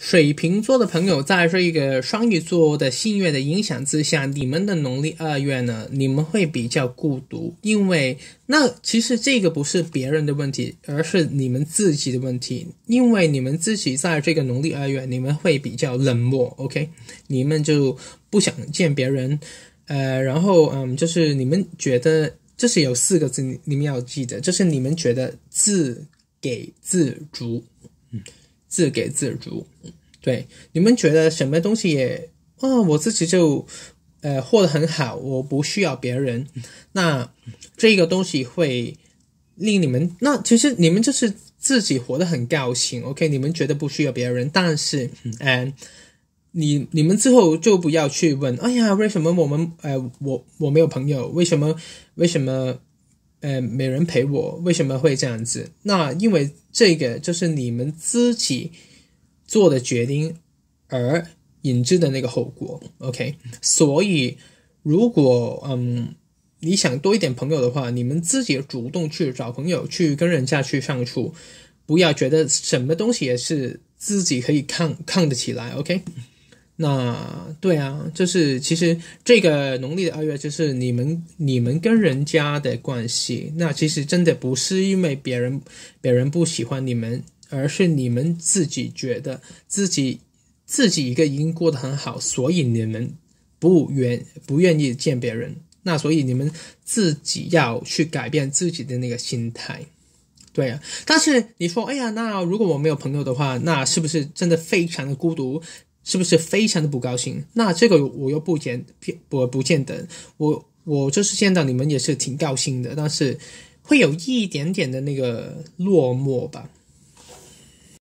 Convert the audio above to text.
水瓶座的朋友，在这个双鱼座的星月的影响之下，你们的农历二月呢，你们会比较孤独，因为那其实这个不是别人的问题，而是你们自己的问题，因为你们自己在这个农历二月，你们会比较冷漠，OK，你们就不想见别人，呃，然后嗯，就是你们觉得，就是有四个字，你们要记得，就是你们觉得自给自足，嗯。自给自足，对你们觉得什么东西也啊，我自己就呃活得很好，我不需要别人。那这个东西会令你们，那其实你们就是自己活得很高兴。OK，你们觉得不需要别人，但是嗯，你你们之后就不要去问，哎呀，为什么我们呃，我我没有朋友，为什么为什么？呃，没人陪我，为什么会这样子？那因为这个就是你们自己做的决定而引致的那个后果，OK？所以如果嗯你想多一点朋友的话，你们自己主动去找朋友去跟人家去相处，不要觉得什么东西也是自己可以抗抗得起来，OK？那对啊，就是其实这个农历的二月，就是你们你们跟人家的关系，那其实真的不是因为别人别人不喜欢你们，而是你们自己觉得自己自己一个已经过得很好，所以你们不愿不愿意见别人。那所以你们自己要去改变自己的那个心态，对啊。但是你说，哎呀，那如果我没有朋友的话，那是不是真的非常的孤独？是不是非常的不高兴？那这个我又不见，我不见得，我我就是见到你们也是挺高兴的，但是会有一点点的那个落寞吧。